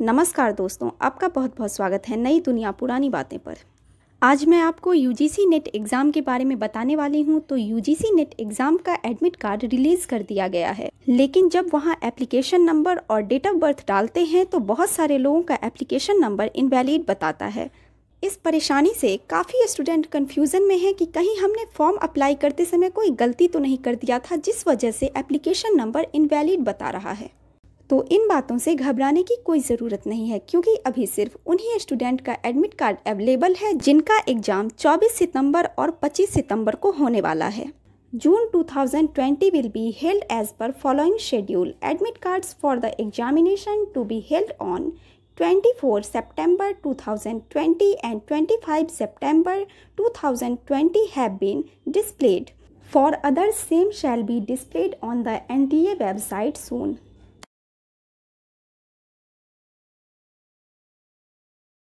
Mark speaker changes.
Speaker 1: नमस्कार दोस्तों आपका बहुत बहुत स्वागत है नई दुनिया पुरानी बातें पर आज मैं आपको यू नेट एग्ज़ाम के बारे में बताने वाली हूँ तो यू नेट एग्ज़ाम का एडमिट कार्ड रिलीज़ कर दिया गया है लेकिन जब वहाँ एप्लीकेशन नंबर और डेट ऑफ बर्थ डालते हैं तो बहुत सारे लोगों का एप्लीकेशन नंबर इनवैलिड बताता है इस परेशानी से काफ़ी स्टूडेंट कन्फ्यूज़न में है कि कहीं हमने फॉर्म अप्लाई करते समय कोई गलती तो नहीं कर दिया था जिस वजह से एप्लीकेशन नंबर इनवैलिड बता रहा है तो इन बातों से घबराने की कोई ज़रूरत नहीं है क्योंकि अभी सिर्फ उन्हीं स्टूडेंट का एडमिट कार्ड अवेलेबल है जिनका एग्जाम 24 सितंबर और 25 सितंबर को होने वाला है June 2020 will be held as per following schedule admit cards for the examination to be held on 24 सितंबर 2020 एंड 25 सितंबर 2020 have been displayed for other same shall be displayed on the N website Son